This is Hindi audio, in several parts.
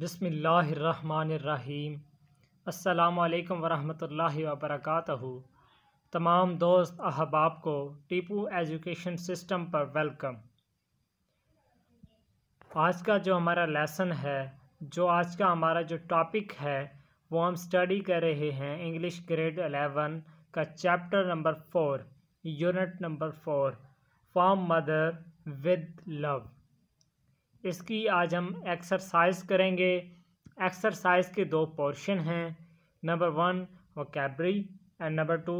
बसमीम् अल्लाम वरहमतुल्लाहि वबरकातहू तमाम दोस्त अहबाब को टीपू एजुकेशन सिस्टम पर वेलकम आज का जो हमारा लेसन है जो आज का हमारा जो टॉपिक है वो हम स्टडी कर रहे हैं इंग्लिश ग्रेड एलेवन का chapter number four unit number four from mother with love इसकी आज हम एक्सरसाइज करेंगे एक्सरसाइज के दो पोर्शन हैं number one vocabulary and number two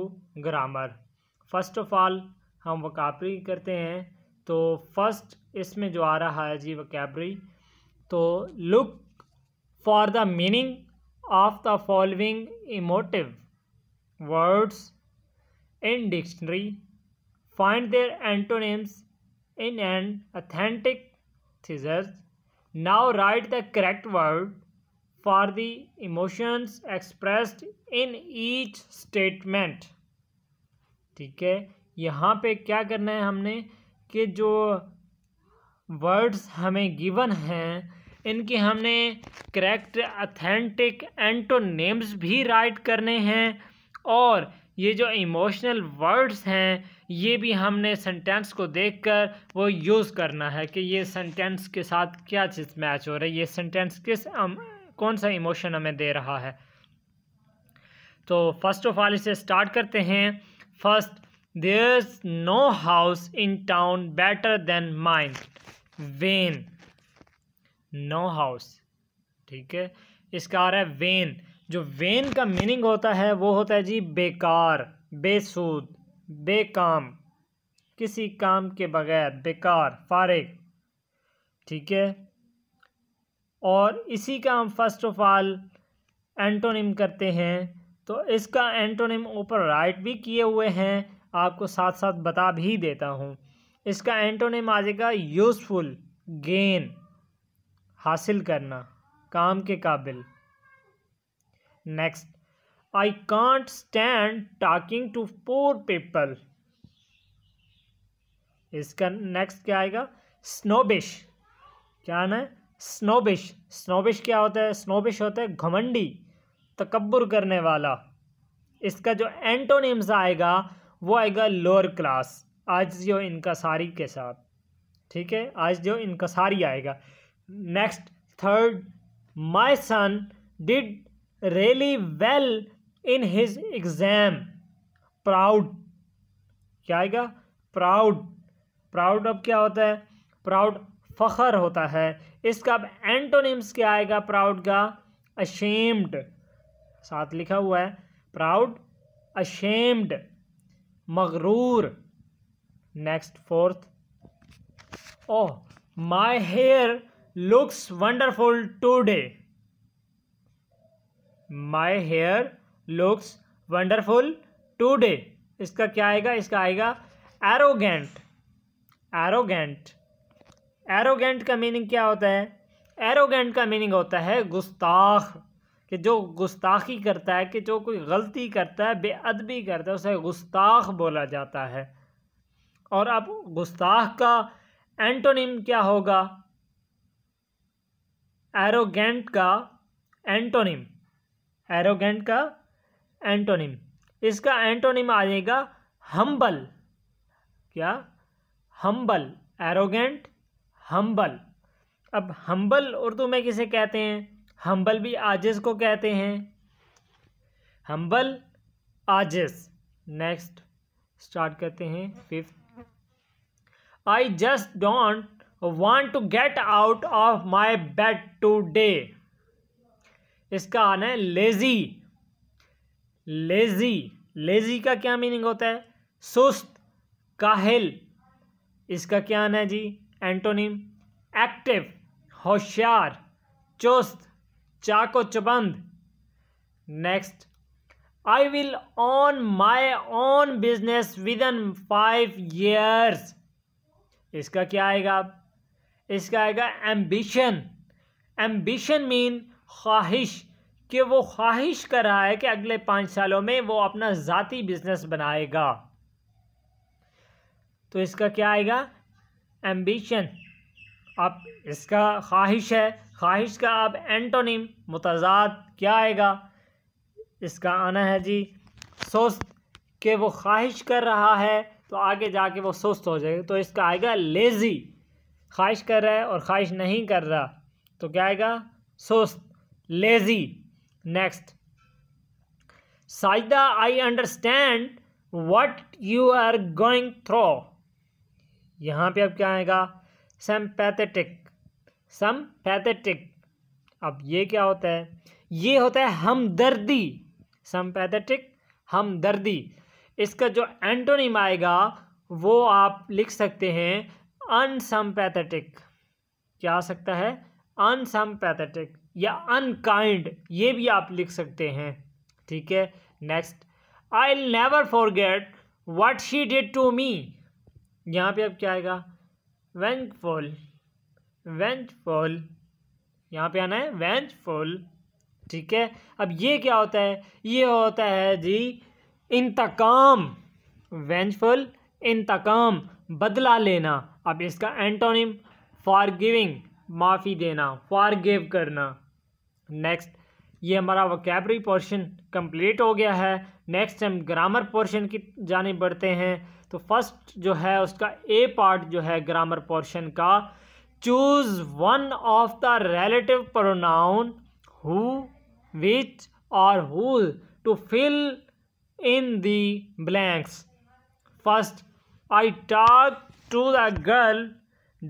grammar first of all हम वोकेबरी करते हैं तो फर्स्ट इसमें जो आ रहा है जी वकैबरी तो look for the meaning of the following emotive words in dictionary find their antonyms in an authentic scissors now write the correct word for the emotions expressed in each statement ठीक है यहाँ पे क्या करना है हमने कि जो वर्ड्स हमें गिवन हैं इनके हमने करेक्ट अथेंटिक एंटोनेम्स भी राइट करने हैं और ये जो इमोशनल वर्ड्स हैं ये भी हमने सेंटेंस को देखकर वो यूज़ करना है कि ये सेंटेंस के साथ क्या चीज़ मैच हो रही है ये सेंटेंस किस अम, कौन सा इमोशन हमें दे रहा है तो फर्स्ट ऑफ ऑल इसे स्टार्ट करते हैं first there is no house in town better than mind when no house ठीक है इसका आ रहा है वेन जो वेन का मीनिंग होता है वो होता है जी बेकार बेसूद बेकाम किसी काम के बगैर बेकार फारग ठीक है और इसी का हम फर्स्ट ऑफ ऑल एंटोनिम करते हैं तो इसका एंटोनिम ऊपर राइट भी किए हुए हैं आपको साथ साथ बता भी देता हूँ इसका एंटोनिम आ जाएगा यूज़फुल गेन हासिल करना काम के काबिल next I can't stand talking to poor people इसका नेक्स्ट क्या आएगा स्नोबिश क्या ना है स्नोबिश स्नोबिश क्या होता है स्नोबिश होता है घमंडी तकबर करने वाला इसका जो एंटोनिम्स आएगा वो आएगा लोअर क्लास आज जो इनका सारी के साथ ठीक है आज जो इनका सारी आएगा next third my son did really well in his exam proud क्या आएगा proud proud अब क्या होता है proud फ़खर होता है इसका अब एंटोनिम्स क्या आएगा प्राउड का अशेम्ड साथ लिखा हुआ है प्राउड अशेम्ड मगरूर next fourth oh my hair looks wonderful today my hair looks wonderful today इसका क्या आएगा इसका आएगा एरोगेंट एरोगेंट एरोगेंट का मीनिंग क्या होता है एरोगेंट का मीनिंग होता है गुस्ताख कि जो गुस्ताखी करता है कि जो कोई गलती करता है बेअदबी करता है उसे गुस्ताख बोला जाता है और अब गुस्ताख का एंटोनिम क्या होगा एरोगेंट का एंटोनिम एरोगेंट का एंटोनिम इसका एंटोनिम आ जाएगा हम्बल क्या हम्बल एरोगेंट हम्बल अब हम्बल उर्दू में किसे कहते हैं हम्बल भी आजिज को कहते हैं हम्बल आजिज नेक्स्ट स्टार्ट करते हैं fifth I just don't want to get out of my bed today इसका आना है लेजी लेजी लेजी का क्या मीनिंग होता है सुस्त काहिल इसका क्या आना है जी एंटोनिम एक्टिव होशियार चुस्त चाको चबंद next I will own my own business within five years इसका क्या आएगा इसका आएगा एम्बिशन एम्बिशन मीन ख्वाहिश कि वो ख्वाहिश कर रहा है कि अगले पाँच सालों में वो अपना ज़ाती बिज़नेस बनाएगा तो इसका क्या आएगा एम्बिशन अब इसका ख्वाहिश है ख्वाहिश का अब एंटोनिम मुतजाद क्या आएगा इसका आना है जी सुस्त कि वो ख्वाहिश कर रहा है तो आगे जाके वो सुस्त हो जाएगा तो इसका आएगा लेज़ी ख्वाहिश कर रहा है और ख्वाहिश नहीं कर रहा तो क्या आएगा सुस्त लेजी नेक्स्ट साजदा I understand what you are going through यहाँ पे अब क्या आएगा सम्पैथेटिक सम्पैथेटिक अब ये क्या होता है ये होता है हमदर्दी सम्पैथेटिक हमदर्दी इसका जो एंटोनिम आएगा वो आप लिख सकते हैं अनसम्पैथेटिक क्या आ सकता है अनसम्पैथेटिक या अनकाइंड ये भी आप लिख सकते हैं ठीक है next I never forget what she did to me यहाँ पे अब क्या आएगा वेंचफुल वेंचफुल यहाँ पे आना है वेंचफुल ठीक है अब ये क्या होता है ये होता है जी इंतकाम वेंचफुल इंतकाम बदला लेना अब इसका एंटोनिम फॉर गिविंग माफ़ी देना फार गिव करना नेक्स्ट ये हमारा वकैबरी पोर्शन कंप्लीट हो गया है नेक्स्ट हम ग्रामर पोर्शन की जानी बढ़ते हैं तो फर्स्ट जो है उसका ए पार्ट जो है ग्रामर पोर्शन का choose one of the relative pronoun who which और who to fill in the blanks first I talk to the girl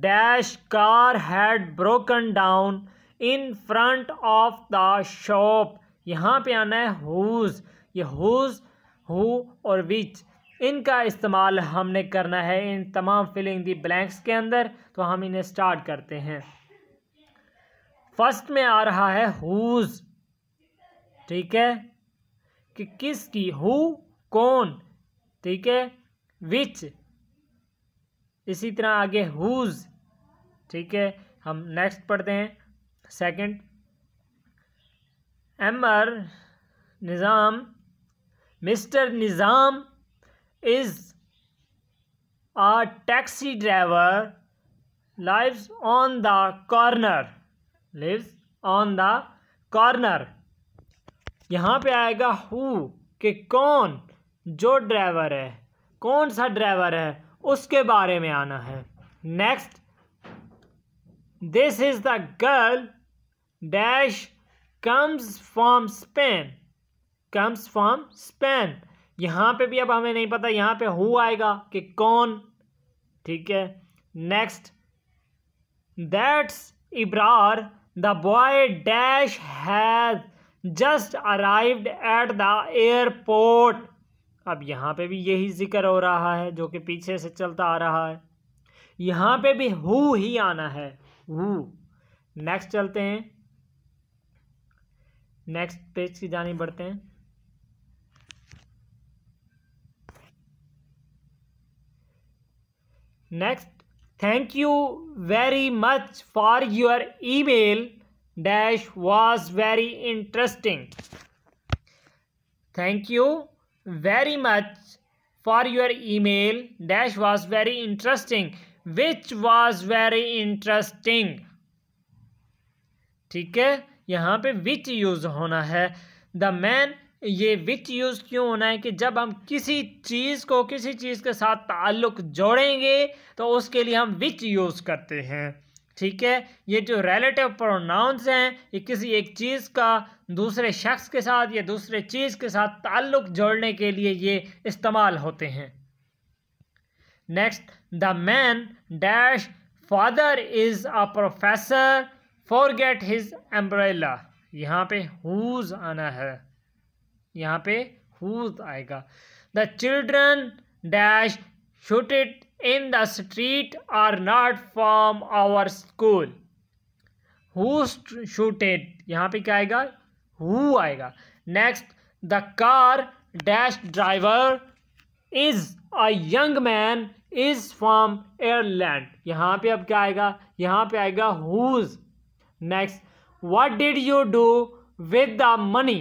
dash car had broken down in front of the shop यहाँ पे आना है हुज ये हुज हु और विच इनका इस्तेमाल हमने करना है इन तमाम फिलिंग दी ब्लैंक्स के अंदर तो हम इन्हें स्टार्ट करते हैं फर्स्ट में आ रहा है हुज ठीक है कि किसकी हु कौन ठीक है विच इसी तरह आगे हुज ठीक है हम नेक्स्ट पढ़ते हैं second M R Nizam mister Nizam is a taxi driver lives on the corner lives on the corner यहाँ पे आएगा हु कि कौन जो ड्राइवर है कौन सा ड्राइवर है उसके बारे में आना है next this is the girl dash comes from Spain comes from Spain यहां पे भी अब हमें नहीं पता यहां पे हु आएगा कि कौन ठीक है next that's Ibrar the boy dash has just arrived at the airport अब यहाँ पे भी यही जिक्र हो रहा है जो कि पीछे से चलता आ रहा है यहाँ पे भी हु ही आना है हु नेक्स्ट चलते हैं नेक्स्ट पेज की जानी बढ़ते हैं next thank you very much for your email dash was very interesting thank you very much for your email dash was very interesting which was very interesting ठीक है यहाँ पे विच यूज़ होना है द मैन ये विच यूज़ क्यों होना है कि जब हम किसी चीज़ को किसी चीज़ के साथ ताल्लुक़ जोड़ेंगे तो उसके लिए हम विच यूज़ करते हैं ठीक है ये जो रिलेटिव प्रोनाउंस हैं ये किसी एक चीज़ का दूसरे शख्स के साथ या दूसरे चीज़ के साथ ताल्लुक़ जोड़ने के लिए ये इस्तेमाल होते हैं next the man dash father is a professor forget his umbrella यहाँ पे हुज आना है यहाँ पे हुज आएगा the children dash shoot it in the street are not from our school who shooted यहाँ पे क्या आएगा who आएगा next the car dash driver is a young man is from Ireland यहाँ पे अब क्या आएगा यहाँ पे आएगा whose next what did you do with the money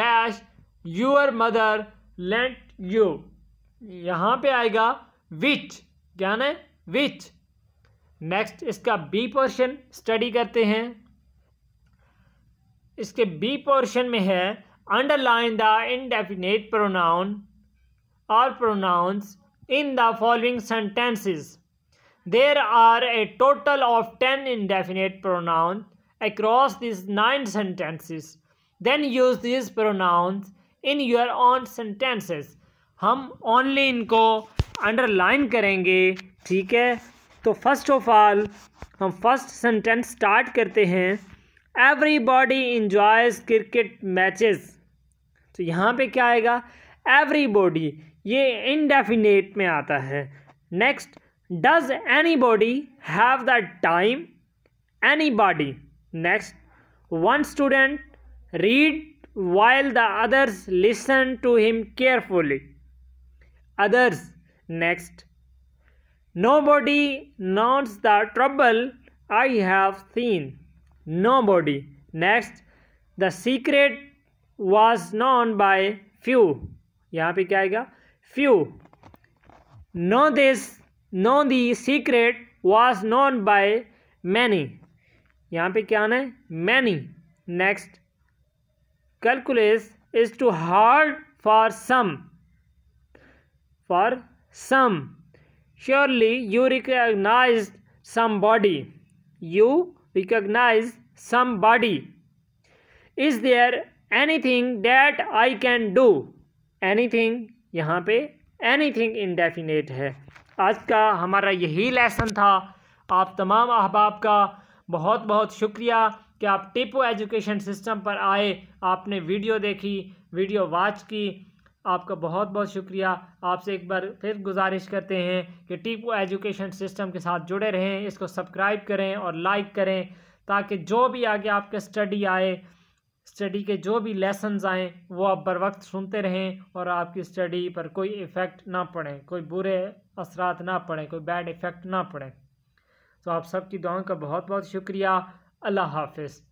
dash your mother lent you यहाँ पे आएगा विच क्या है विच नेक्स्ट इसका बी पोर्शन स्टडी करते हैं इसके बी पोर्शन में है अंडरलाइन द इनडेफिनेट प्रोनाउन और pronouns in the following sentences there are a total of ten indefinite pronoun across this nine sentences then use this pronouns in your own sentences हम ओनली इनको अंडरलाइन करेंगे ठीक है तो फर्स्ट ऑफ ऑल हम फर्स्ट सेंटेंस स्टार्ट करते हैं एवरीबॉडी इंजॉयज़ क्रिकेट मैचेस तो यहाँ पे क्या आएगा एवरीबॉडी ये इनडेफिनेट में आता है next does anybody have the time anybody next one student read while the others listen to him carefully others next nobody knows the trouble i have seen nobody next the secret was known by few yahan pe kya aayega few know this know the secret was known by many yahan pe kya aana hai many next calculus is to hard for some for some surely you recognize somebody you recognize somebody is there anything that i can do anything yahan pe anything indefinite hai aaj ka hamara yahi lesson tha aap tamam ahbab ka bahut bahut shukriya कि आप टिपो एजुकेशन सिस्टम पर आए आपने वीडियो देखी वीडियो वाच की आपका बहुत बहुत शुक्रिया आपसे एक बार फिर गुजारिश करते हैं कि टीपू एजुकेशन सिस्टम के साथ जुड़े रहें इसको सब्सक्राइब करें और लाइक करें ताकि जो भी आगे आपके स्टडी आए स्टडी के जो भी लेसन आएँ वो आप बर वक्त सुनते रहें और आपकी स्टडी पर कोई इफ़ेक्ट ना पड़े कोई बुरे असरात ना पड़े कोई बैड इफ़ेक्ट ना पड़े तो आप सबकी दुआओं का बहुत बहुत शुक्रिया अल्लाह हाफिज़